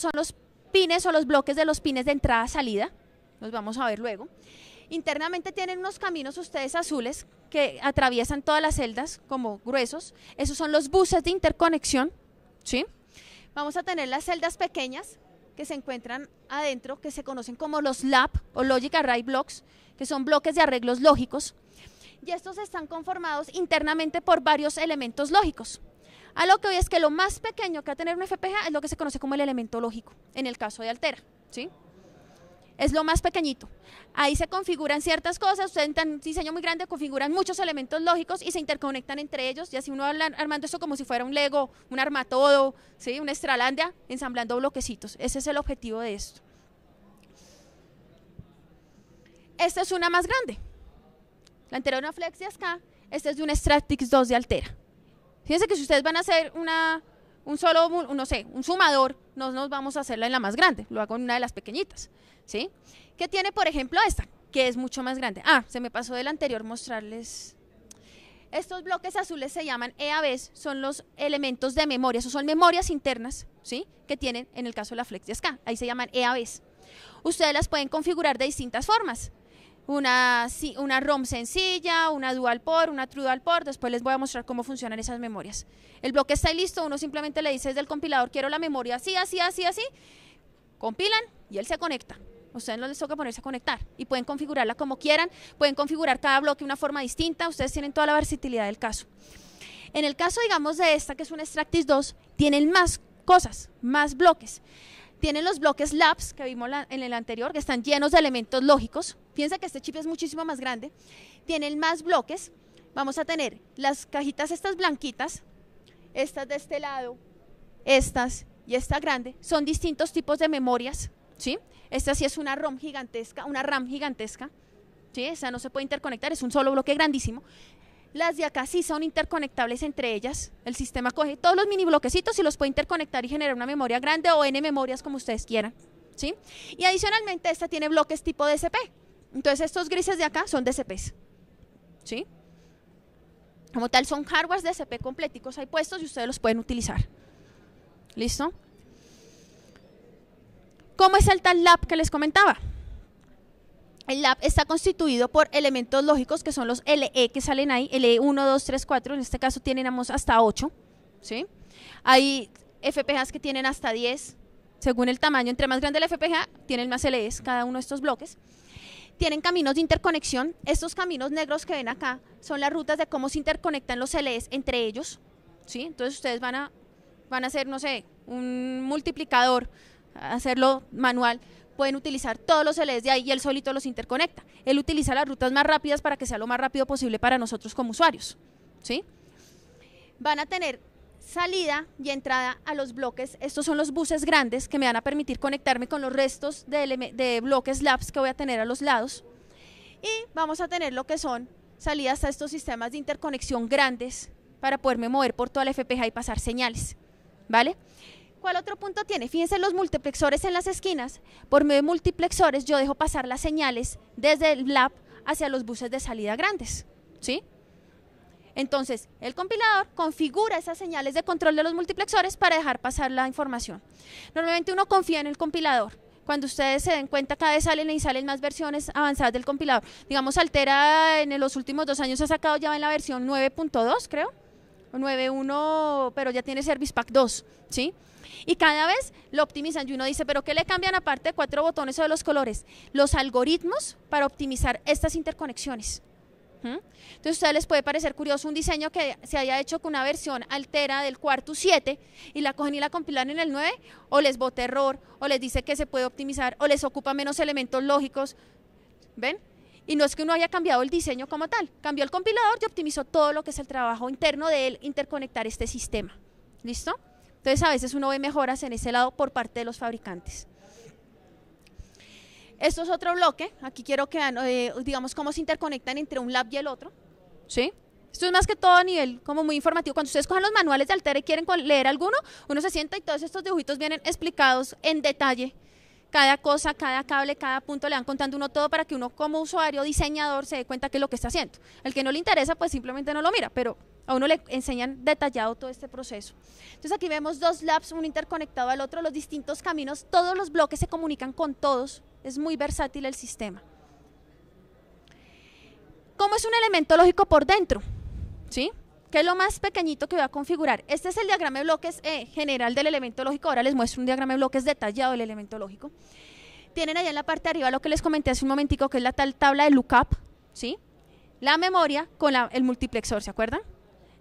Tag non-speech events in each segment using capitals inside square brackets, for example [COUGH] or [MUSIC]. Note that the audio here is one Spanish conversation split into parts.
son los pines o los bloques de los pines de entrada-salida, los vamos a ver luego. Internamente tienen unos caminos ustedes azules que atraviesan todas las celdas como gruesos, esos son los buses de interconexión, ¿sí? Vamos a tener las celdas pequeñas que se encuentran adentro, que se conocen como los LAP o Logic Array Blocks, que son bloques de arreglos lógicos, y estos están conformados internamente por varios elementos lógicos. A lo que hoy es que lo más pequeño que va a tener un FPGA es lo que se conoce como el elemento lógico, en el caso de Altera, ¿sí? Es lo más pequeñito. Ahí se configuran ciertas cosas, ustedes en un diseño muy grande configuran muchos elementos lógicos y se interconectan entre ellos y así uno va armando esto como si fuera un Lego, un armatodo, ¿sí? una estralandia, ensamblando bloquecitos. Ese es el objetivo de esto. Esta es una más grande. La anterior una Flexia acá, Esta es de un Stratix 2 de Altera. Fíjense que si ustedes van a hacer un solo, no sé, un sumador, no nos vamos a hacerla en la más grande, lo hago en una de las pequeñitas, ¿sí? Que tiene, por ejemplo, esta, que es mucho más grande. Ah, se me pasó del anterior mostrarles. Estos bloques azules se llaman EABs, son los elementos de memoria, esos son memorias internas, ¿sí? Que tienen en el caso de la Flex ahí se llaman EABs. Ustedes las pueden configurar de distintas formas una, ROM sencilla, una dual port, una true dual port, después les voy a mostrar cómo funcionan esas memorias. El bloque está listo, uno simplemente le dice desde el compilador, quiero la memoria así, así, así, así, compilan y él se conecta. Ustedes no les toca ponerse a conectar y pueden configurarla como quieran, pueden configurar cada bloque de una forma distinta, ustedes tienen toda la versatilidad del caso. En el caso, digamos, de esta, que es una Extractis 2, tienen más cosas, más bloques. Tienen los bloques labs que vimos en el anterior, que están llenos de elementos lógicos. Piensa que este chip es muchísimo más grande. Tienen más bloques. Vamos a tener las cajitas estas blanquitas, estas de este lado, estas y esta grande. Son distintos tipos de memorias, ¿sí? Esta sí es una ROM gigantesca, una RAM gigantesca. ¿sí? Esa no se puede interconectar, es un solo bloque grandísimo. Las de acá sí son interconectables entre ellas. El sistema coge todos los mini bloquecitos y los puede interconectar y generar una memoria grande o n memorias como ustedes quieran. ¿sí? Y adicionalmente esta tiene bloques tipo DCP. Entonces estos grises de acá son DCPs. ¿sí? Como tal son hardwares DCP completicos ahí puestos y ustedes los pueden utilizar. ¿Listo? ¿Cómo es el tal lab que les comentaba? El lab está constituido por elementos lógicos que son los LE que salen ahí, LE1, 2, 3, 4, en este caso tienen hasta 8, ¿sí? Hay FPGAs que tienen hasta 10, según el tamaño, entre más grande el FPGA, tienen más LEs cada uno de estos bloques. Tienen caminos de interconexión, estos caminos negros que ven acá son las rutas de cómo se interconectan los LEs entre ellos, ¿sí? Entonces ustedes van a, van a hacer, no sé, un multiplicador, hacerlo manual, pueden utilizar todos los LEDs de ahí y él solito los interconecta. Él utiliza las rutas más rápidas para que sea lo más rápido posible para nosotros como usuarios. ¿sí? Van a tener salida y entrada a los bloques. Estos son los buses grandes que me van a permitir conectarme con los restos de, bloques LAPS que voy a tener a los lados. Y vamos a tener lo que son salidas a estos sistemas de interconexión grandes para poderme mover por toda la FPGA y pasar señales. ¿Vale? ¿Cuál otro punto tiene? Fíjense los multiplexores en las esquinas. Por medio de multiplexores yo dejo pasar las señales desde el lab hacia los buses de salida grandes. ¿Sí? Entonces, el compilador configura esas señales de control de los multiplexores para dejar pasar la información. Normalmente uno confía en el compilador. Cuando ustedes se den cuenta, cada vez salen y salen más versiones avanzadas del compilador. Digamos, Altera en los últimos dos años ha sacado ya en la versión 9.2, creo, 9.1, pero ya tiene Service Pack 2, ¿sí? y cada vez lo optimizan. Y uno dice, ¿pero qué le cambian aparte de cuatro botones o de los colores? Los algoritmos para optimizar estas interconexiones. ¿Mm? Entonces a ustedes les puede parecer curioso un diseño que se haya hecho con una versión altera del cuarto 7 y la cogen y la compilan en el 9 o les bota error o les dice que se puede optimizar o les ocupa menos elementos lógicos. ¿Ven? Y no es que uno haya cambiado el diseño como tal, cambió el compilador y optimizó todo lo que es el trabajo interno de él interconectar este sistema. ¿Listo? Entonces a veces uno ve mejoras en ese lado por parte de los fabricantes. Esto es otro bloque. Aquí quiero que vean, eh, digamos, cómo se interconectan entre un lab y el otro. ¿Sí? Esto es más que todo a nivel como muy informativo. Cuando ustedes cojan los manuales de Altera y quieren leer alguno, uno se sienta y todos estos dibujitos vienen explicados en detalle cada cosa, cada cable, cada punto, le van contando uno todo para que uno como usuario, diseñador, se dé cuenta qué es lo que está haciendo. El que no le interesa, pues simplemente no lo mira, pero a uno le enseñan detallado todo este proceso. Entonces aquí vemos dos labs, uno interconectado al otro, los distintos caminos, todos los bloques se comunican con todos, es muy versátil el sistema. ¿Cómo es un elemento lógico por dentro? ¿Sí? que es lo más pequeñito que voy a configurar. Este es el diagrama de bloques eh, general del elemento lógico. Ahora les muestro un diagrama de bloques detallado del elemento lógico. Tienen allá en la parte de arriba lo que les comenté hace un momentico, que es la tal tabla de lookup, ¿sí? La memoria con el multiplexor, ¿se acuerdan?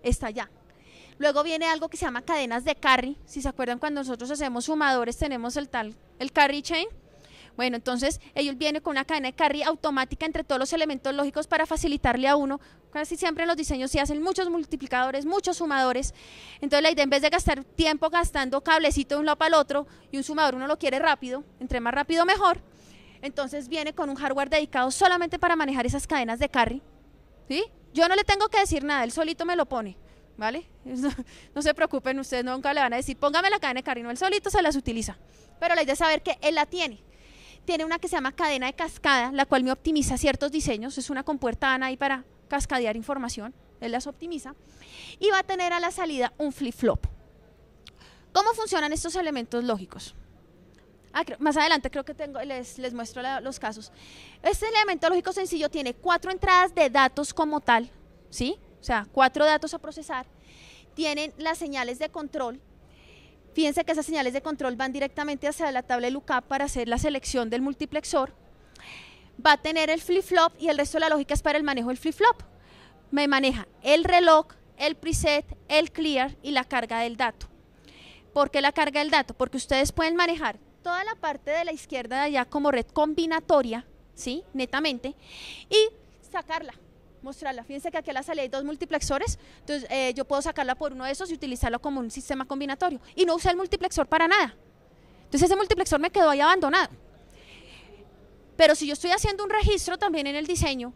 Está allá. Luego viene algo que se llama cadenas de carry. Si se acuerdan, cuando nosotros hacemos sumadores tenemos el tal, el carry chain, bueno, entonces ellos vienen con una cadena de carry automática entre todos los elementos lógicos para facilitarle a uno. Casi siempre en los diseños se hacen muchos multiplicadores, muchos sumadores. Entonces la idea en vez de gastar tiempo gastando cablecito de un lado para otro y un sumador uno lo quiere rápido, entre más rápido mejor. Entonces viene con un hardware dedicado solamente para manejar esas cadenas de carry. ¿Sí? Yo no le tengo que decir nada, él solito me lo pone. ¿vale? [LAUGHS] No, se preocupen, ustedes nunca le van a decir, póngame la cadena de carry. No, él solito se las utiliza. Pero la idea es saber que él la tiene tiene una que se llama cadena de cascada, la cual me optimiza ciertos diseños, es una compuerta ANA ahí para cascadear información, él las optimiza, y va a tener a la salida un flip-flop. ¿Cómo funcionan estos elementos lógicos? Ah, más adelante creo que tengo, les, les muestro los casos. Este elemento lógico sencillo tiene cuatro entradas de datos como tal, ¿sí? O sea, cuatro datos a procesar. Tienen las señales de control Fíjense que esas señales de control van directamente hacia la tabla de Lucap para hacer la selección del multiplexor. Va a tener el flip-flop y el resto de la lógica es para el manejo del flip-flop. Me maneja el reloj, el preset, el clear y la carga del dato. ¿Por qué la carga del dato? Porque ustedes pueden manejar toda la parte de la izquierda de allá como red combinatoria, ¿sí? Netamente, y sacarla mostrarla. Fíjense que aquí a la salida hay dos multiplexores, entonces eh, yo puedo sacarla por uno de esos y utilizarlo como un sistema combinatorio. Y no usé el multiplexor para nada. Entonces ese multiplexor me quedó ahí abandonado. Pero si yo estoy haciendo un registro también en el diseño,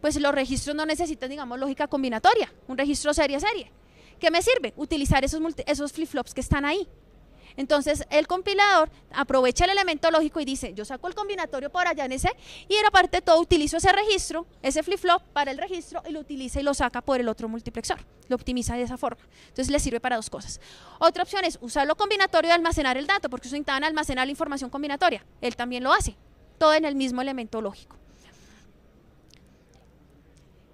pues los registros no necesitan, digamos, lógica combinatoria, un registro serie a serie. ¿Qué me sirve? Utilizar esos, esos flip-flops que están ahí. Entonces el compilador aprovecha el elemento lógico y dice, yo saco el combinatorio por allá en ese y aparte de todo utilizo ese registro, ese flip-flop para el registro y lo utiliza y lo saca por el otro multiplexor. Lo optimiza de esa forma. Entonces le sirve para dos cosas. Otra opción es usarlo combinatorio y almacenar el dato, porque su necesitan almacenar la información combinatoria. Él también lo hace, todo en el mismo elemento lógico.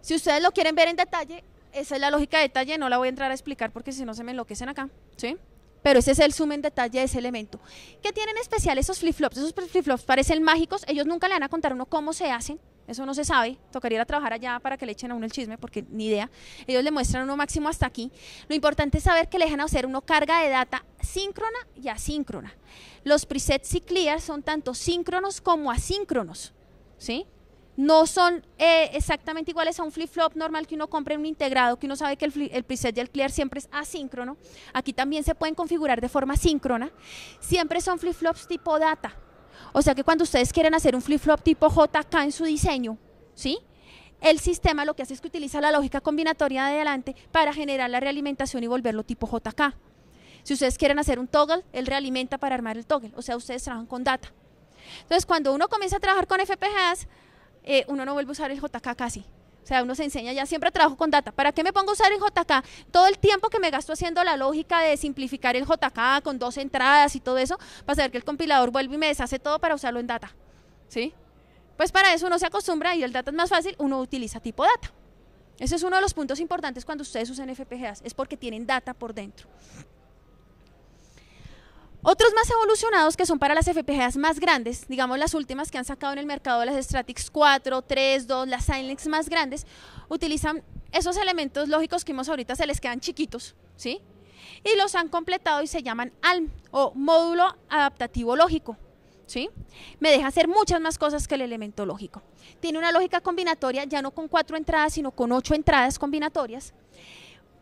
Si ustedes lo quieren ver en detalle, esa es la lógica de detalle, no la voy a entrar a explicar porque si no se me enloquecen acá, ¿sí? pero ese es el zoom en detalle de ese elemento. ¿Qué tienen especial esos flip-flops? Esos flip-flops parecen mágicos, ellos nunca le van a contar a uno cómo se hacen, eso no se sabe, tocaría a trabajar allá para que le echen a uno el chisme, porque ni idea. Ellos le muestran uno máximo hasta aquí. Lo importante es saber que le dejan hacer uno carga de data síncrona y asíncrona. Los presets y son tanto síncronos como asíncronos, ¿sí? no son eh, exactamente iguales a un flip-flop normal que uno compre en un integrado, que uno sabe que el, preset y el clear siempre es asíncrono. Aquí también se pueden configurar de forma síncrona. Siempre son flip-flops tipo data. O sea que cuando ustedes quieren hacer un flip-flop tipo JK en su diseño, ¿sí? El sistema lo que hace es que utiliza la lógica combinatoria de adelante para generar la realimentación y volverlo tipo JK. Si ustedes quieren hacer un toggle, él realimenta para armar el toggle. O sea, ustedes trabajan con data. Entonces, cuando uno comienza a trabajar con FPGAs, eh, uno no vuelve a usar el JK casi. O sea, uno se enseña ya, siempre trabajo con data. ¿Para qué me pongo a usar el JK? Todo el tiempo que me gasto haciendo la lógica de simplificar el JK con dos entradas y todo eso, para saber que el compilador vuelve y me deshace todo para usarlo en data. ¿Sí? Pues para eso uno se acostumbra y el data es más fácil, uno utiliza tipo data. Ese es uno de los puntos importantes cuando ustedes usan FPGAs, es porque tienen data por dentro. Otros más evolucionados que son para las FPGAs más grandes, digamos las últimas que han sacado en el mercado, las Stratix 4, 3, 2, las Silex más grandes, utilizan esos elementos lógicos que vimos ahorita, se les quedan chiquitos, ¿sí? Y los han completado y se llaman ALM o módulo adaptativo lógico. ¿Sí? Me deja hacer muchas más cosas que el elemento lógico. Tiene una lógica combinatoria, ya no con cuatro entradas, sino con ocho entradas combinatorias.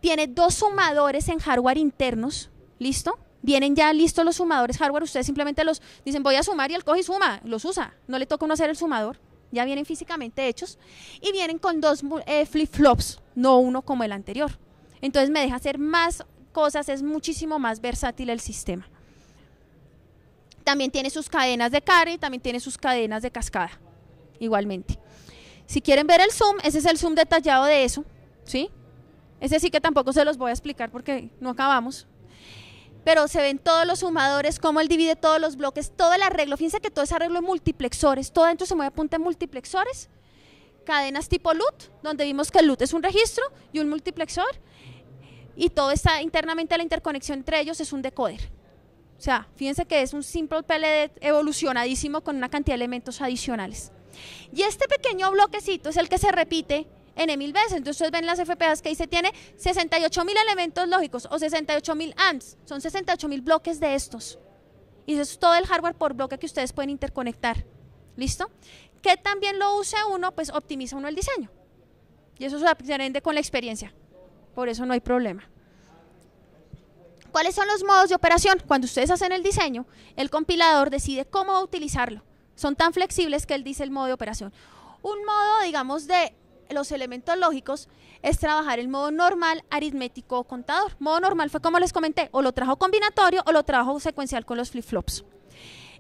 Tiene dos sumadores en hardware internos, ¿listo? Vienen ya listos los sumadores hardware, ustedes simplemente los dicen voy a sumar y él coge y suma, los usa, no le toca uno hacer el sumador, ya vienen físicamente hechos y vienen con dos eh, flip-flops, no uno como el anterior. Entonces me deja hacer más cosas, es muchísimo más versátil el sistema. También tiene sus cadenas de carry, también tiene sus cadenas de cascada, igualmente. Si quieren ver el zoom, ese es el zoom detallado de eso, ¿sí? Ese sí que tampoco se los voy a explicar porque no acabamos pero se ven todos los sumadores, cómo él divide todos los bloques, todo el arreglo. Fíjense que todo ese arreglo es multiplexores, todo dentro se mueve a punta en multiplexores, cadenas tipo LUT, donde vimos que el LUT es un registro y un multiplexor, y todo está internamente la interconexión entre ellos es un decoder. O sea, fíjense que es un simple PLD evolucionadísimo con una cantidad de elementos adicionales. Y este pequeño bloquecito es el que se repite n mil veces. Entonces ustedes ven las FPGAS que ahí se tiene 68 mil elementos lógicos o 68 mil ANDs. Son 68 mil bloques de estos. Y eso es todo el hardware por bloque que ustedes pueden interconectar. ¿Listo? Que también lo use uno, pues optimiza uno el diseño. Y eso se aprende con la experiencia. Por eso no hay problema. ¿Cuáles son los modos de operación? Cuando ustedes hacen el diseño, el compilador decide cómo utilizarlo. Son tan flexibles que él dice el modo de operación. Un modo, digamos, de los elementos lógicos es trabajar el modo normal, aritmético o contador. Modo normal fue como les comenté, o lo trajo combinatorio o lo trajo secuencial con los flip-flops.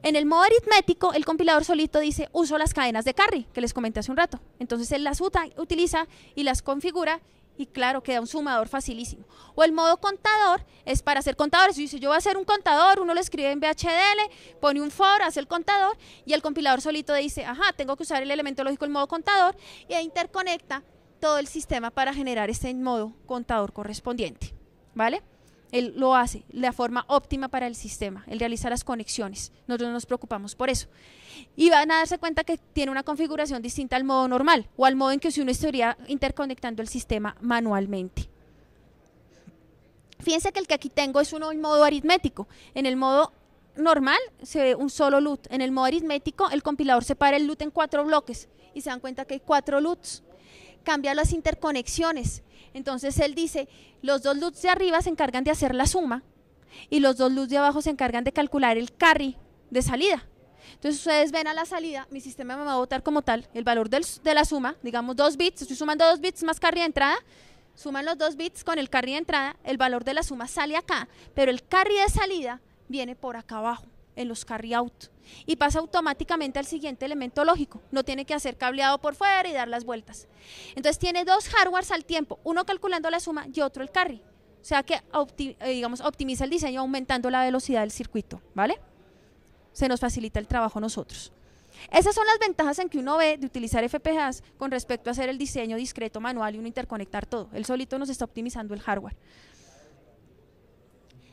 En el modo aritmético, el compilador solito dice uso las cadenas de carry, que les comenté hace un rato. Entonces él las utiliza y las configura y claro, queda un sumador facilísimo. O el modo contador es para hacer contadores. Si dice, yo voy a hacer un contador, uno lo escribe en VHDL, pone un for, hace el contador y el compilador solito dice, ajá, tengo que usar el elemento lógico el modo contador y interconecta todo el sistema para generar ese modo contador correspondiente. ¿Vale? Él lo hace la forma óptima para el sistema, él realiza las conexiones. Nosotros nos preocupamos por eso. Y van a darse cuenta que tiene una configuración distinta al modo normal o al modo en que uno estaría interconectando el sistema manualmente. Fíjense que el que aquí tengo es uno en modo aritmético. En el modo normal se ve un solo LUT. En el modo aritmético el compilador separa el LUT en cuatro bloques y se dan cuenta que hay cuatro LUTs. Cambia las interconexiones entonces él dice, los dos LUTs de arriba se encargan de hacer la suma y los dos LUTs de abajo se encargan de calcular el carry de salida. Entonces ustedes ven a la salida, mi sistema me va a votar como tal el valor de la suma, digamos dos bits, estoy sumando dos bits más carry de entrada, suman los dos bits con el carry de entrada, el valor de la suma sale acá, pero el carry de salida viene por acá abajo, en los carry out y pasa automáticamente al siguiente elemento lógico. No tiene que hacer cableado por fuera y dar las vueltas. Entonces tiene dos hardwares al tiempo, uno calculando la suma y otro el carry. O sea que eh, digamos, optimiza el diseño aumentando la velocidad del circuito, ¿vale? Se nos facilita el trabajo a nosotros. Esas son las ventajas en que uno ve de utilizar FPGAs con respecto a hacer el diseño discreto manual y uno interconectar todo. Él solito nos está optimizando el hardware.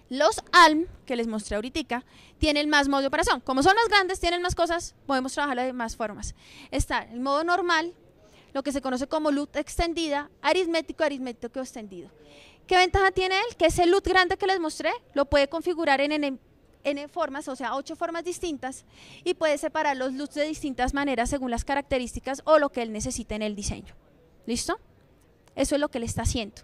Los ALM, que les mostré ahorita, tienen más modo de operación. Como son más grandes, tienen más cosas, podemos trabajar de más formas. Está el modo normal, lo que se conoce como LUT extendida, aritmético, aritmético extendido. ¿Qué ventaja tiene él? Que ese LUT grande que les mostré lo puede configurar en N, formas, o sea, ocho formas distintas, y puede separar los LUTs de distintas maneras según las características o lo que él necesite en el diseño. ¿Listo? Eso es lo que le está haciendo.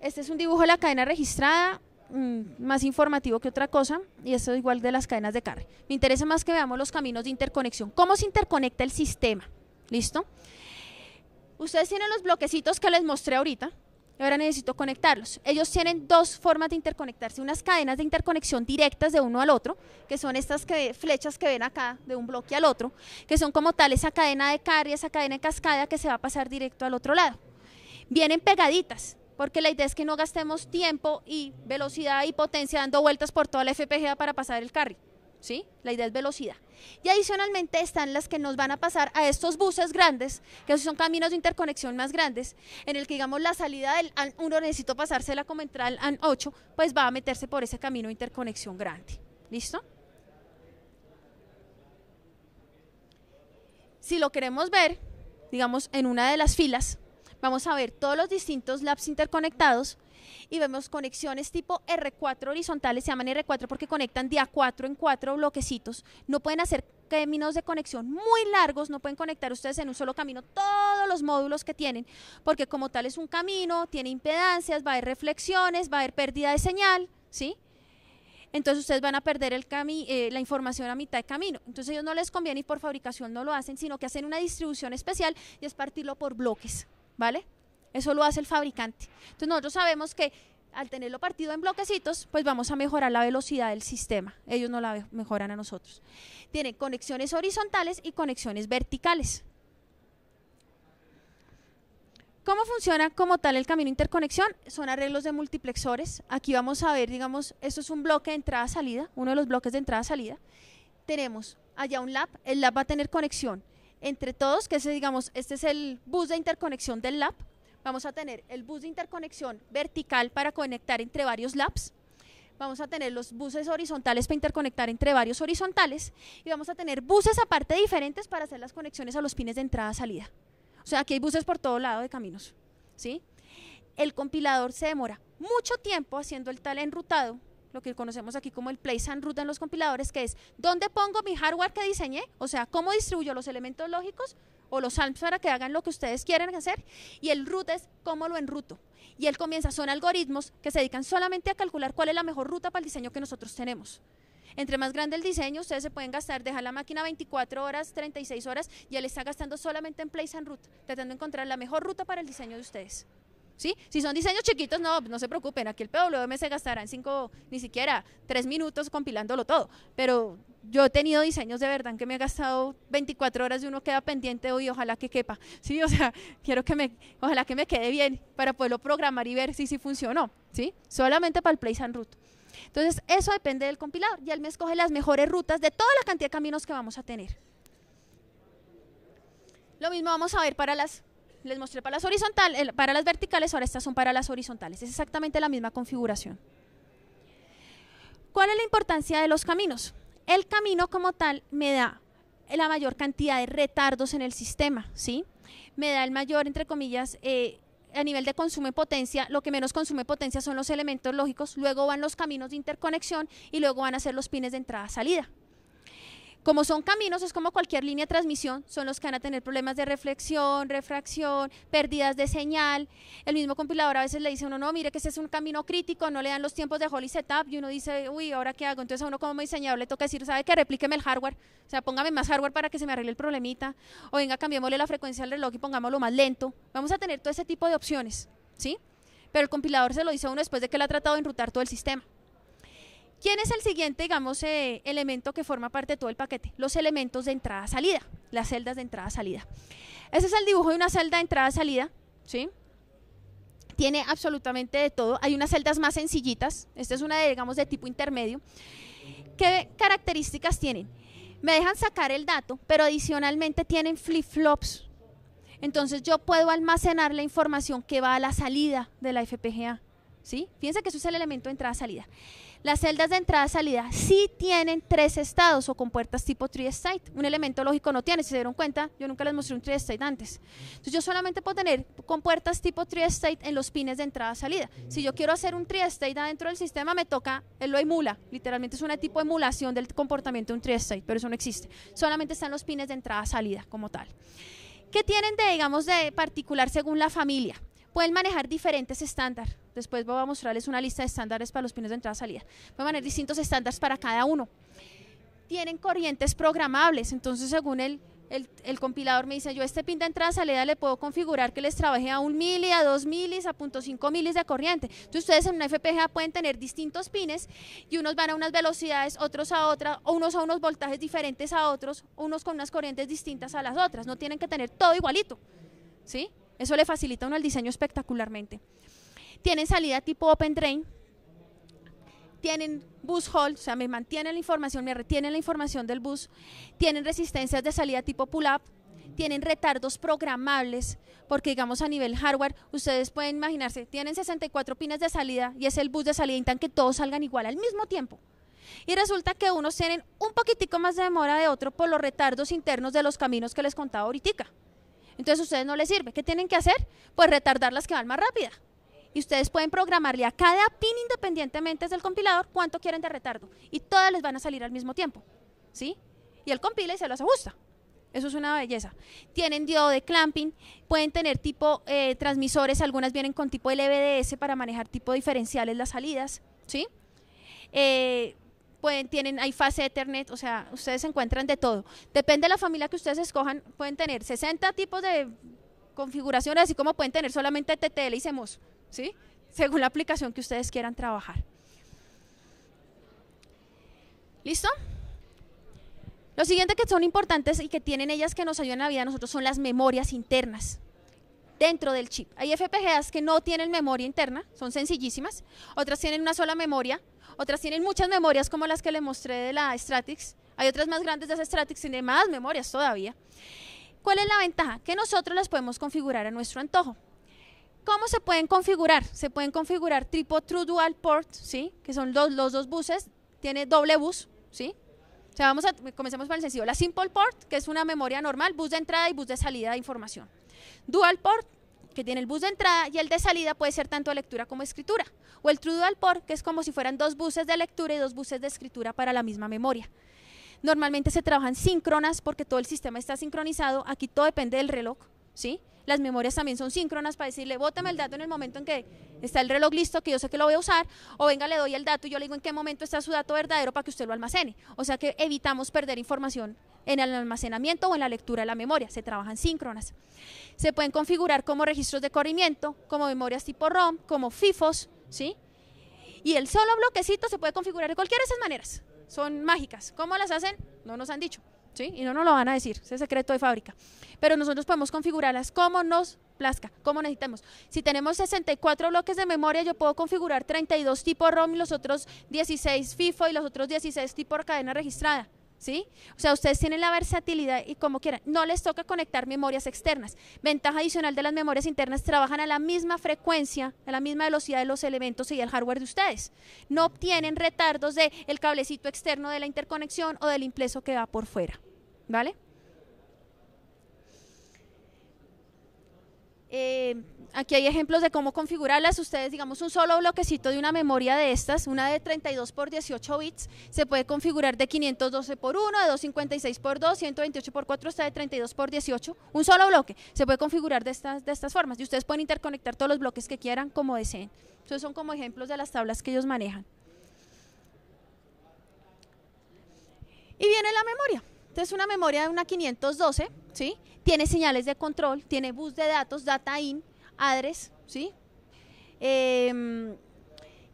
Este es un dibujo de la cadena registrada, mm, más informativo que otra cosa, y esto es igual de las cadenas de carga. Me interesa más que veamos los caminos de interconexión, cómo se interconecta el sistema, ¿listo? Ustedes tienen los bloquecitos que les mostré ahorita, ahora necesito conectarlos. Ellos tienen dos formas de interconectarse, unas cadenas de interconexión directas de uno al otro, que son estas flechas que ven acá, de un bloque al otro, que son como tal esa cadena de carga, esa cadena de cascada que se va a pasar directo al otro lado. Vienen pegaditas, porque la idea es que no gastemos tiempo y velocidad y potencia dando vueltas por toda la FPGA para pasar el carry. ¿Sí? La idea es velocidad. Y adicionalmente están las que nos van a pasar a estos buses grandes, que son caminos de interconexión más grandes, en el que digamos la salida del AN 1 necesito pasársela como entrar al AN 8, pues va a meterse por ese camino de interconexión grande. ¿Listo? Si lo queremos ver, digamos en una de las filas, vamos a ver todos los distintos labs interconectados y vemos conexiones tipo R4 horizontales, se llaman R4 porque conectan de a 4 en cuatro bloquecitos. No pueden hacer caminos de conexión muy largos, no pueden conectar ustedes en un solo camino todos los módulos que tienen, porque como tal es un camino, tiene impedancias, va a haber reflexiones, va a haber pérdida de señal, ¿sí? Entonces ustedes van a perder eh, la información a mitad de camino. Entonces ellos no les conviene y por fabricación no lo hacen, sino que hacen una distribución especial y es partirlo por bloques. ¿vale? Eso lo hace el fabricante. Entonces nosotros sabemos que al tenerlo partido en bloquecitos, pues vamos a mejorar la velocidad del sistema. Ellos no la mejoran a nosotros. Tienen conexiones horizontales y conexiones verticales. ¿Cómo funciona como tal el camino de interconexión? Son arreglos de multiplexores. Aquí vamos a ver, digamos, esto es un bloque de entrada-salida, uno de los bloques de entrada-salida. Tenemos allá un lab, el lab va a tener conexión entre todos, que es, digamos, este es el bus de interconexión del lab. Vamos a tener el bus de interconexión vertical para conectar entre varios labs. Vamos a tener los buses horizontales para interconectar entre varios horizontales. Y vamos a tener buses aparte diferentes para hacer las conexiones a los pines de entrada-salida. O sea, aquí hay buses por todo lado de caminos. ¿sí? El compilador se demora mucho tiempo haciendo el tal enrutado lo que conocemos aquí como el place and route en los compiladores, que es dónde pongo mi hardware que diseñé, o sea, cómo distribuyo los elementos lógicos o los ALMs para que hagan lo que ustedes quieren hacer, y el route es cómo lo enruto. Y él comienza, son algoritmos que se dedican solamente a calcular cuál es la mejor ruta para el diseño que nosotros tenemos. Entre más grande el diseño, ustedes se pueden gastar, dejar la máquina 24 horas, 36 horas, y él está gastando solamente en place and route, tratando de encontrar la mejor ruta para el diseño de ustedes. ¿sí? Si son diseños chiquitos, no, no se preocupen, aquí el PWM se gastará en cinco, ni siquiera tres minutos compilándolo todo, pero yo he tenido diseños de verdad que me he gastado 24 horas y uno queda pendiente hoy, ojalá que quepa, O sea, quiero que me, ojalá que me quede bien para poderlo programar y ver si si funcionó, ¿sí? Solamente para el place and route. Entonces, eso depende del compilador y él me escoge las mejores rutas de toda la cantidad de caminos que vamos a tener. Lo mismo vamos a ver para las les mostré para las horizontales, para las verticales, ahora estas son para las horizontales. Es exactamente la misma configuración. ¿Cuál es la importancia de los caminos? El camino como tal me da la mayor cantidad de retardos en el sistema, ¿sí? Me da el mayor, entre comillas, eh, a nivel de consumo y potencia, lo que menos consume potencia son los elementos lógicos, luego van los caminos de interconexión y luego van a ser los pines de entrada-salida, como son caminos, es como cualquier línea de transmisión, son los que van a tener problemas de reflexión, refracción, pérdidas de señal. El mismo compilador a veces le dice a uno, no, mire que ese es un camino crítico, no le dan los tiempos de Holy Setup y uno dice, uy, ¿ahora qué hago? Entonces a uno como diseñador le toca decir, ¿sabe que Replíqueme el hardware, o sea, póngame más hardware para que se me arregle el problemita, o venga, cambiémosle la frecuencia del reloj y pongámoslo más lento. Vamos a tener todo ese tipo de opciones, ¿sí? Pero el compilador se lo dice a uno después de que le ha tratado de enrutar todo el sistema. ¿Quién es el siguiente, digamos, eh, elemento que forma parte de todo el paquete? Los elementos de entrada-salida, las celdas de entrada-salida. Ese es el dibujo de una celda de entrada-salida, ¿sí? Tiene absolutamente de todo. Hay unas celdas más sencillitas. Esta es una, de, digamos, de tipo intermedio. ¿Qué características tienen? Me dejan sacar el dato, pero adicionalmente tienen flip-flops. Entonces yo puedo almacenar la información que va a la salida de la FPGA. ¿Sí? Fíjense que eso es el elemento de entrada-salida. Las celdas de entrada-salida sí tienen tres estados o con puertas tipo tri-state. Un elemento lógico no tiene, si se dieron cuenta, yo nunca les mostré un tri-state antes. Entonces yo solamente puedo tener con puertas tipo tri-state en los pines de entrada-salida. Si yo quiero hacer un tri-state adentro del sistema, me toca, él lo emula. Literalmente es una tipo de emulación del comportamiento de un tri-state, pero eso no existe. Solamente están los pines de entrada-salida como tal. ¿Qué tienen de, digamos, de particular según la familia? pueden manejar diferentes estándares. Después voy a mostrarles una lista de estándares para los pines de entrada y salida. Pueden manejar distintos estándares para cada uno. Tienen corrientes programables, entonces según el, compilador me dice, yo este pin de entrada salida le puedo configurar que les trabaje a un mili, a dos milis, a 0.5 milis de corriente. Entonces ustedes en una FPGA pueden tener distintos pines y unos van a unas velocidades, otros a otras, o unos a unos voltajes diferentes a otros, unos con unas corrientes distintas a las otras. No tienen que tener todo igualito, ¿sí? Eso le facilita uno el diseño espectacularmente. Tienen salida tipo Open Drain, tienen bus hold, o sea, me mantienen la información, me retienen la información del bus, tienen resistencias de salida tipo pull-up, tienen retardos programables, porque digamos a nivel hardware, ustedes pueden imaginarse, tienen 64 pines de salida y es el bus de salida, intentan que todos salgan igual al mismo tiempo. Y resulta que unos tienen un poquitico más de demora de otro por los retardos internos de los caminos que les contaba ahorita. Entonces a ustedes no les sirve. ¿Qué tienen que hacer? Pues retardar las que van más rápida. Y ustedes pueden programarle a cada pin independientemente del compilador cuánto quieren de retardo. Y todas les van a salir al mismo tiempo. ¿Sí? Y él compila y se las ajusta. Eso es una belleza. Tienen diodo de clamping, pueden tener tipo eh, transmisores, algunas vienen con tipo LVDS para manejar tipo diferenciales las salidas, ¿sí? Eh, pueden, tienen, hay fase Ethernet, o sea, ustedes encuentran de todo. Depende de la familia que ustedes escojan, pueden tener 60 tipos de configuraciones, así como pueden tener solamente TTL y CMOS, ¿sí? Según la aplicación que ustedes quieran trabajar. ¿Listo? Lo siguiente que son importantes y que tienen ellas que nos ayudan en la vida nosotros son las memorias internas dentro del chip. Hay FPGAs que no tienen memoria interna, son sencillísimas, otras tienen una sola memoria, otras tienen muchas memorias como las que le mostré de la Stratix, hay otras más grandes de las Stratix, tienen más memorias todavía. ¿Cuál es la ventaja? Que nosotros las podemos configurar a nuestro antojo. ¿Cómo se pueden configurar? Se pueden configurar tipo True Dual Port, ¿sí? que son los, dos buses, tiene doble bus, ¿sí? vamos a, comencemos por el sencillo. La Simple Port, que es una memoria normal, bus de entrada y bus de salida de información. Dual port, que tiene el bus de entrada y el de salida puede ser tanto lectura como escritura. O el True Dual Port, que es como si fueran dos buses de lectura y dos buses de escritura para la misma memoria. Normalmente se trabajan síncronas porque todo el sistema está sincronizado. Aquí todo depende del reloj, ¿sí? Las memorias también son síncronas para decirle, bótame el dato en el momento en que está el reloj listo, que yo sé que lo voy a usar, o venga, le doy el dato y yo le digo en qué momento está su dato verdadero para que usted lo almacene. O sea que evitamos perder información en el almacenamiento o en la lectura de la memoria, se trabajan síncronas. Se pueden configurar como registros de corrimiento, como memorias tipo ROM, como FIFOs, ¿sí? Y el solo bloquecito se puede configurar de cualquiera de esas maneras. Son mágicas. ¿Cómo las hacen? No nos han dicho, ¿sí? Y no nos lo van a decir, ese es secreto de fábrica. Pero nosotros podemos configurarlas como nos plazca, como necesitamos. Si tenemos 64 bloques de memoria, yo puedo configurar 32 tipo ROM y los otros 16 FIFO y los otros 16 tipo cadena registrada. ¿sí? O sea, ustedes tienen la versatilidad y como quieran. No les toca conectar memorias externas. Ventaja adicional de las memorias internas, trabajan a la misma frecuencia, a la misma velocidad de los elementos y el hardware de ustedes. No obtienen retardos del el cablecito externo de la interconexión o del impreso que va por fuera, ¿vale? Eh, aquí hay ejemplos de cómo configurarlas. Ustedes, digamos, un solo bloquecito de una memoria de estas, una de 32 por 18 bits, se puede configurar de 512 por 1, de 256 por 2, 128 por 4, está de 32 por 18. Un solo bloque se puede configurar de estas, de estas formas. Y ustedes pueden interconectar todos los bloques que quieran como deseen. Entonces son como ejemplos de las tablas que ellos manejan. Y viene la memoria. Entonces una memoria de una 512 tiene señales de control, tiene bus de datos, data in, adres, em,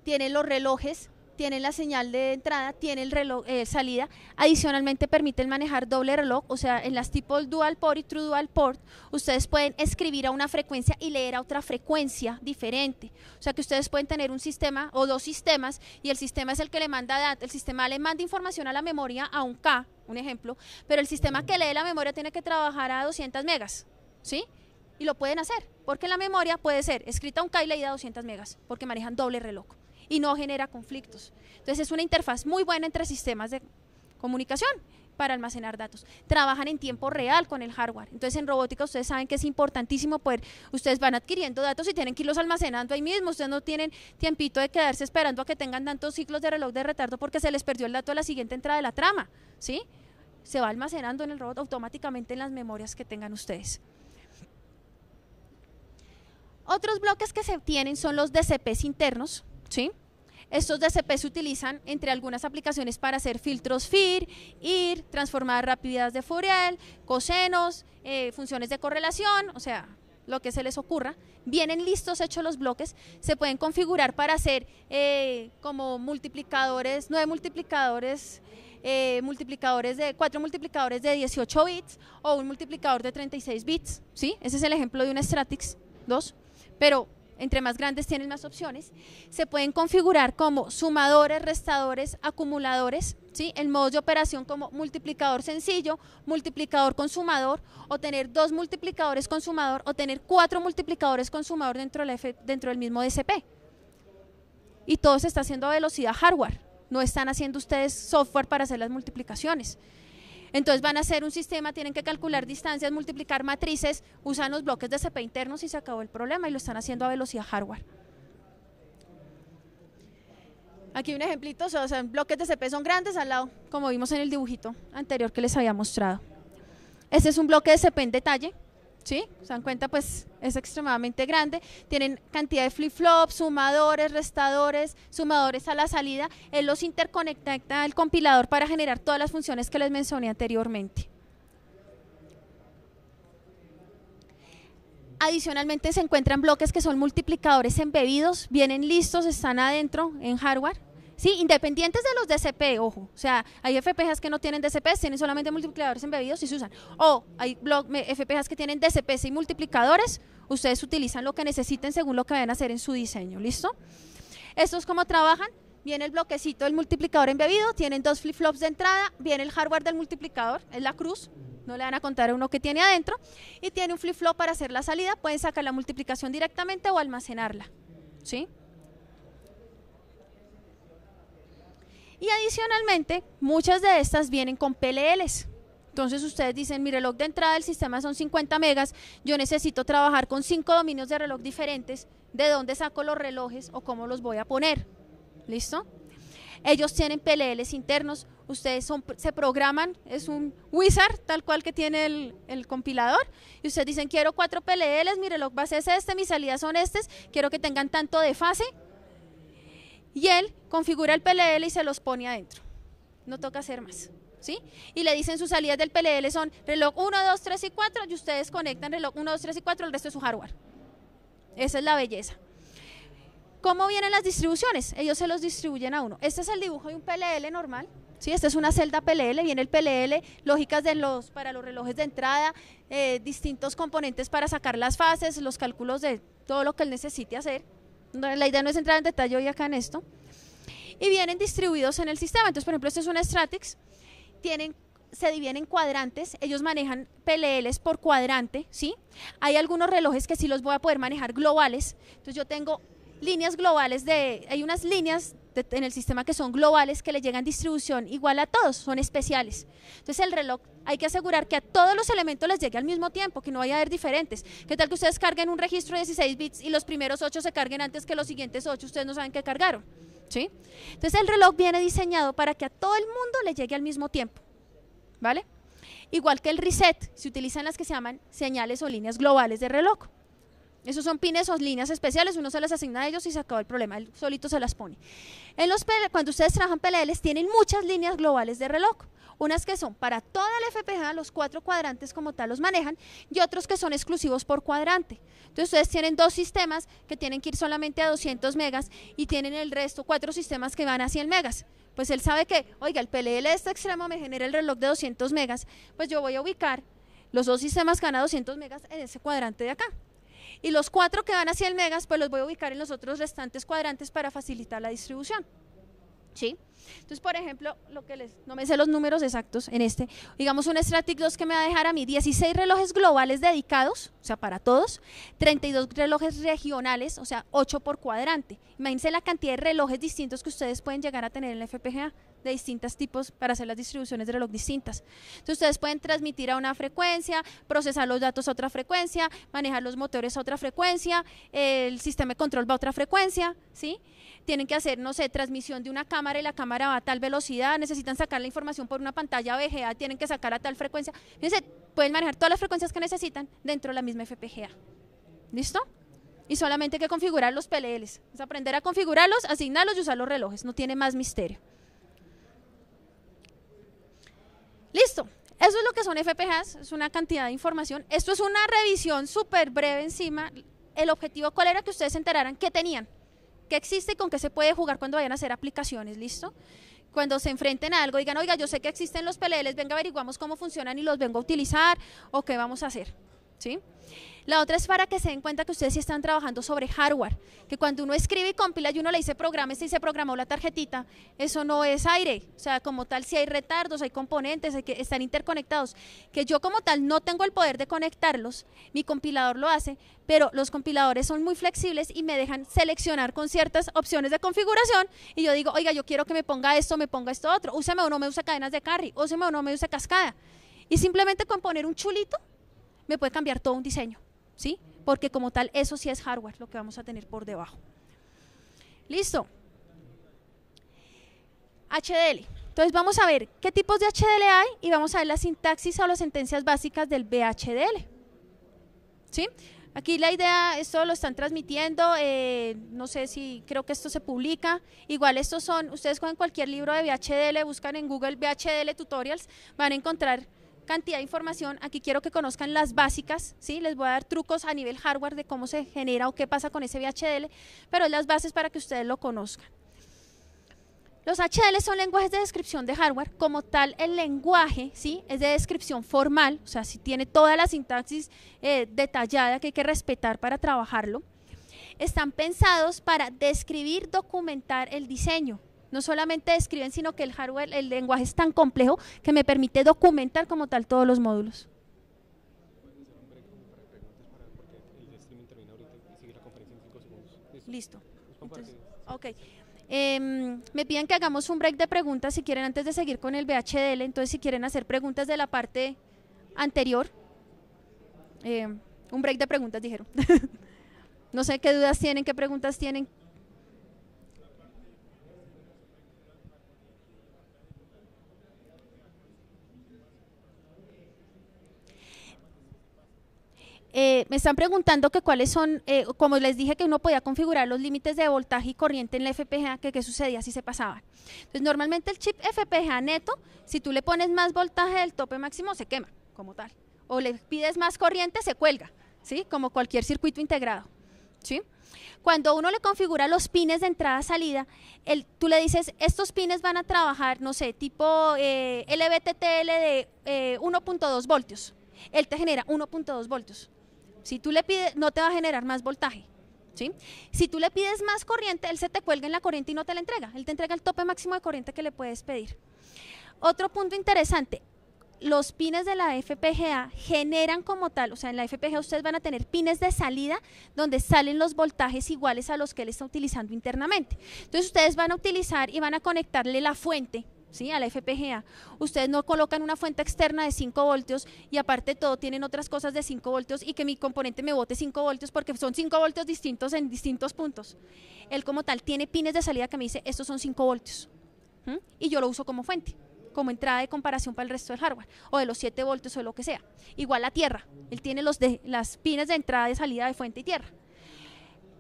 tiene los relojes, tiene la señal de entrada, tiene el reloj eh, salida, adicionalmente permiten manejar doble reloj, o sea, en las tipo dual port y true dual port, ustedes pueden escribir a una frecuencia y leer a otra frecuencia diferente. O sea, que ustedes pueden tener un sistema o dos sistemas y el sistema es el que le manda data, el sistema le manda información a la memoria a un K, un ejemplo, pero el sistema que lee la memoria tiene que trabajar a 200 megas, ¿sí? Y lo pueden hacer, porque la memoria puede ser escrita a un K y leída a 200 megas, porque manejan doble reloj y no genera conflictos. Entonces es una interfaz muy buena entre sistemas de comunicación para almacenar datos. Trabajan en tiempo real con el hardware. Entonces en robótica ustedes saben que es importantísimo poder, ustedes van adquiriendo datos y tienen que irlos almacenando ahí mismo. Ustedes no tienen tiempito de quedarse esperando a que tengan tantos ciclos de reloj de retardo porque se les perdió el dato a la siguiente entrada de la trama. ¿Sí? Se va almacenando en el robot automáticamente en las memorias que tengan ustedes. Otros bloques que se tienen son los DCPs internos, ¿sí? Estos DCP se utilizan entre algunas aplicaciones para hacer filtros FIR, IR, transformadas rápidas de Fourier, cosenos, eh, funciones de correlación, o sea, lo que se les ocurra. Vienen listos hechos los bloques, se pueden configurar para hacer eh, como multiplicadores, nueve multiplicadores, eh, multiplicadores de cuatro multiplicadores de 18 bits o un multiplicador de 36 bits, ¿sí? Ese es el ejemplo de un Stratix 2, pero entre más grandes tienen más opciones, se pueden configurar como sumadores, restadores, acumuladores, ¿sí? el modo de operación como multiplicador sencillo, multiplicador con sumador, o tener dos multiplicadores consumador o tener cuatro multiplicadores consumador dentro del, dentro del mismo DCP. Y todo se está haciendo a velocidad hardware, no están haciendo ustedes software para hacer las multiplicaciones. Entonces van a hacer un sistema, tienen que calcular distancias, multiplicar matrices, usan los bloques de CP internos y se acabó el problema y lo están haciendo a velocidad hardware. Aquí un ejemplito, o sea, bloques de CP son grandes al lado, como vimos en el dibujito anterior que les había mostrado. Este es un bloque de CP en detalle, ¿sí? Se dan cuenta, pues es extremadamente grande. Tienen cantidad de flip-flops, sumadores, restadores, sumadores a la salida. Él los interconecta al compilador para generar todas las funciones que les mencioné anteriormente. Adicionalmente se encuentran bloques que son multiplicadores embebidos, vienen listos, están adentro en hardware Sí, independientes de los DCP, ojo. O sea, hay FPGAs que no tienen DCPs, tienen solamente multiplicadores embebidos y se usan. O hay FPGAs que tienen DCPs y multiplicadores, ustedes utilizan lo que necesiten según lo que vayan a hacer en su diseño, ¿listo? Esto es cómo trabajan. Viene el bloquecito del multiplicador embebido, tienen dos flip-flops de entrada, viene el hardware del multiplicador, es la cruz, no le van a contar a uno que tiene adentro, y tiene un flip-flop para hacer la salida, pueden sacar la multiplicación directamente o almacenarla, ¿sí? Y adicionalmente, muchas de estas vienen con PLLs. Entonces ustedes dicen, mi reloj de entrada del sistema son 50 megas, yo necesito trabajar con cinco dominios de reloj diferentes, ¿de dónde saco los relojes o cómo los voy a poner? ¿Listo? Ellos tienen PLLs internos, ustedes se programan, es un wizard tal cual que tiene el, compilador, y ustedes dicen, quiero cuatro PLLs, mi reloj base es este, mis salidas son estas, quiero que tengan tanto de fase, y él configura el PLL y se los pone adentro. No toca hacer más. ¿Sí? Y le dicen sus salidas del PLL son reloj 1, 2, 3 y 4 y ustedes conectan reloj 1, 2, 3 y 4, el resto de su hardware. Esa es la belleza. ¿Cómo vienen las distribuciones? Ellos se los distribuyen a uno. Este es el dibujo de un PLL normal. ¿sí? Esta es una celda PLL, viene el PLL, lógicas de los, para los relojes de entrada, eh, distintos componentes para sacar las fases, los cálculos de todo lo que él necesite hacer la idea no es entrar en detalle hoy acá en esto, y vienen distribuidos en el sistema. Entonces, por ejemplo, esto es una Stratix, tienen se dividen en cuadrantes, ellos manejan PLLs por cuadrante, ¿sí? Hay algunos relojes que sí los voy a poder manejar globales. Entonces yo tengo líneas globales de, hay unas líneas en el sistema que son globales que le llegan distribución igual a todos, son especiales. Entonces el reloj hay que asegurar que a todos los elementos les llegue al mismo tiempo, que no vaya a haber diferentes. ¿Qué tal que ustedes carguen un registro de 16 bits y los primeros 8 se carguen antes que los siguientes 8? Ustedes no saben qué cargaron. ¿sí? Entonces el reloj viene diseñado para que a todo el mundo le llegue al mismo tiempo. ¿Vale? Igual que el reset, se utilizan las que se llaman señales o líneas globales de reloj. Esos son pines son líneas especiales, uno se las asigna a ellos y se acaba el problema, él solito se las pone. En los cuando ustedes trabajan PLLs tienen muchas líneas globales de reloj, unas que son para toda la FPGA, los cuatro cuadrantes como tal los manejan, y otros que son exclusivos por cuadrante. Entonces ustedes tienen dos sistemas que tienen que ir solamente a 200 megas y tienen el resto, cuatro sistemas que van a 100 megas pues él sabe que, oiga, el PLL de este extremo me genera el reloj de 200 megas, pues yo voy a ubicar los dos sistemas que van a 200 megas en ese cuadrante de acá. Y los cuatro que van hacia el megas, pues los voy a ubicar en los otros restantes cuadrantes para facilitar la distribución. ¿Sí? Entonces, por ejemplo, lo que les, no me sé los números exactos en este, digamos un Stratic 2 que me va a dejar a mí 16 relojes globales dedicados, o sea, para todos, 32 relojes regionales, o sea, 8 por cuadrante. Imagínense la cantidad de relojes distintos que ustedes pueden llegar a tener en la FPGA de distintos tipos para hacer las distribuciones de reloj distintas. Entonces ustedes pueden transmitir a una frecuencia, procesar los datos a otra frecuencia, manejar los motores a otra frecuencia, el sistema de control va a otra frecuencia, ¿sí? Tienen que hacer, no sé, transmisión de una cámara y la cámara va a tal velocidad, necesitan sacar la información por una pantalla VGA, tienen que sacar a tal frecuencia. Fíjense, pueden manejar todas las frecuencias que necesitan dentro de la misma FPGA. ¿Listo? Y solamente hay que configurar los PLLs. Es aprender a configurarlos, asignarlos y usar los relojes. No tiene más misterio. Listo. Eso es lo que son FPGAs, es una cantidad de información. Esto es una revisión súper breve encima. El objetivo, ¿cuál era? Que ustedes se enteraran qué tenían, qué existe y con qué se puede jugar cuando vayan a hacer aplicaciones, ¿listo? Cuando se enfrenten a algo, digan, oiga, yo sé que existen los PLLs, venga, averiguamos cómo funcionan y los vengo a utilizar o qué vamos a hacer, ¿sí? La otra es para que se den cuenta que ustedes sí están trabajando sobre hardware, que cuando uno escribe y compila y uno le dice programa, y se este programó la tarjetita, eso no es aire, o sea, como tal si hay retardos, hay componentes, que están interconectados, que yo como tal no tengo el poder de conectarlos, mi compilador lo hace, pero los compiladores son muy flexibles y me dejan seleccionar con ciertas opciones de configuración y yo digo, oiga, yo quiero que me ponga esto, me ponga esto otro, úsame o no me usa cadenas de carry, úsame o no me usa cascada. Y simplemente con poner un chulito me puede cambiar todo un diseño. ¿sí? Porque como tal, eso sí es hardware, lo que vamos a tener por debajo. Listo. HDL. Entonces vamos a ver qué tipos de HDL hay y vamos a ver la sintaxis o las sentencias básicas del VHDL. ¿Sí? Aquí la idea, esto lo están transmitiendo, eh, no sé si creo que esto se publica. Igual estos son, ustedes con cualquier libro de VHDL, buscan en Google VHDL Tutorials, van a encontrar cantidad de información. Aquí quiero que conozcan las básicas, ¿sí? Les voy a dar trucos a nivel hardware de cómo se genera o qué pasa con ese VHDL, pero es las bases para que ustedes lo conozcan. Los HDL son lenguajes de descripción de hardware, como tal el lenguaje ¿sí? es de descripción formal, o sea, si tiene toda la sintaxis eh, detallada que hay que respetar para trabajarlo. Están pensados para describir, documentar el diseño, no solamente escriben, sino que el hardware, el lenguaje es tan complejo que me permite documentar como tal todos los módulos. Listo. ok. Em, me piden que hagamos un break de preguntas si quieren antes de seguir con el VHDL. Entonces, si quieren hacer preguntas de la parte anterior, em, un break de preguntas dijeron. [LAUGHS] no sé qué dudas tienen, qué preguntas tienen. Eh, me están preguntando que cuáles son, eh, como les dije que uno podía configurar los límites de voltaje y corriente en la FPGA, que qué sucedía si se pasaba. Entonces, normalmente el chip FPGA neto, si tú le pones más voltaje del tope máximo, se quema como tal. O le pides más corriente, se cuelga, ¿sí? Como cualquier circuito integrado, ¿sí? Cuando uno le configura los pines de entrada-salida, tú le dices, estos pines van a trabajar, no sé, tipo eh, LBTTL de 1.2 eh, voltios. Él te genera 1.2 voltios si tú le pides, no te va a generar más voltaje. Si tú le pides más corriente, él se te cuelga en la corriente y no te la entrega. Él te entrega el tope máximo de corriente que le puedes pedir. Otro punto interesante, los pines de la FPGA generan como tal, o sea, en la FPGA ustedes van a tener pines de salida donde salen los voltajes iguales a los que él está utilizando internamente. Entonces ustedes van a utilizar y van a conectarle la fuente ¿sí? a la FPGA. Ustedes no colocan una fuente externa de 5 voltios y aparte de todo tienen otras cosas de 5 voltios y que mi componente me bote 5 voltios porque son 5 voltios distintos en distintos puntos. Él como tal tiene pines de salida que me dice estos son 5 voltios y yo lo uso como fuente como entrada de comparación para el resto del hardware, o de los 7 voltios o lo que sea. Igual la tierra, él tiene los de, las pines de entrada y salida de fuente y tierra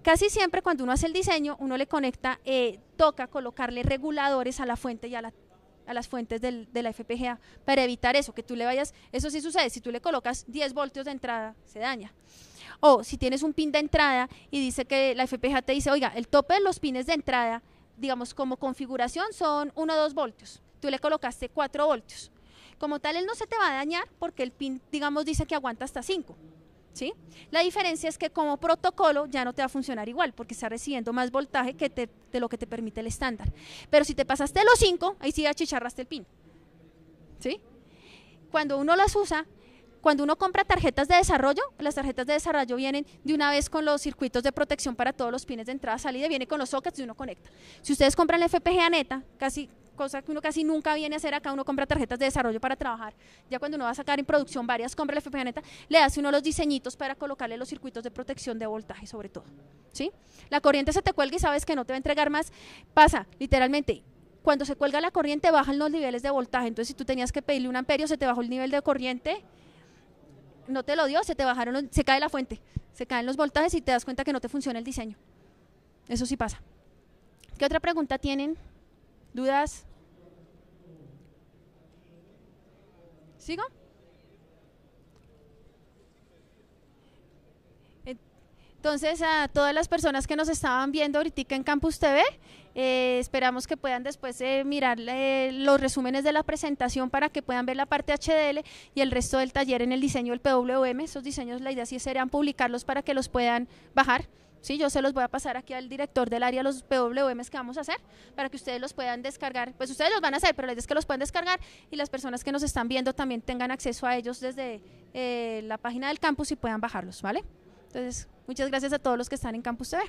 casi siempre cuando uno hace el diseño, uno le conecta, eh, toca colocarle reguladores a la fuente y a la, a las fuentes de la FPGA para evitar eso, que tú le vayas, eso sí sucede, si tú le colocas 10 voltios de entrada, se daña. O si tienes un pin de entrada y dice que la FPGA te dice, oiga, el tope de los pines de entrada, digamos, como configuración son 1 o 2 voltios, tú le colocaste 4 voltios. Como tal, él no se te va a dañar porque el pin, digamos, dice que aguanta hasta 5. La diferencia es que como protocolo ya no te va a funcionar igual porque está recibiendo más voltaje que de lo que te permite el estándar. Pero si te pasaste los 5, ahí sí achicharraste el pin. ¿Sí? Cuando uno las usa, cuando uno compra tarjetas de desarrollo, las tarjetas de desarrollo vienen de una vez con los circuitos de protección para todos los pines de entrada-salida, viene con los sockets y uno conecta. Si ustedes compran la FPGA neta, casi cosa que uno casi nunca viene a hacer acá, uno compra tarjetas de desarrollo para trabajar. Ya cuando uno va a sacar en producción varias, compras de le hace uno los diseñitos para colocarle los circuitos de protección de voltaje sobre todo. ¿sí? La corriente se te cuelga y sabes que no te va a entregar más. Pasa, literalmente, cuando se cuelga la corriente bajan los niveles de voltaje. Entonces, si tú tenías que pedirle un amperio, se te bajó el nivel de corriente, no te lo dio, se te bajaron, se cae la fuente, se caen los voltajes y te das cuenta que no te funciona el diseño. Eso sí pasa. ¿Qué otra pregunta tienen? ¿Dudas? ¿Sigo? Entonces, a todas las personas que nos estaban viendo ahorita en Campus TV, eh, esperamos que puedan después eh, mirar eh, los resúmenes de la presentación para que puedan ver la parte HDL y el resto del taller en el diseño del PWM. Esos diseños, la idea sí serían publicarlos para que los puedan bajar. Sí, yo se los voy a pasar aquí al director del área los PWMs que vamos a hacer para que ustedes los puedan descargar. Pues ustedes los van a hacer, pero les es que los pueden descargar y las personas que nos están viendo también tengan acceso a ellos desde eh, la página del campus y puedan bajarlos, ¿vale? Entonces, muchas gracias a todos los que están en Campus TV.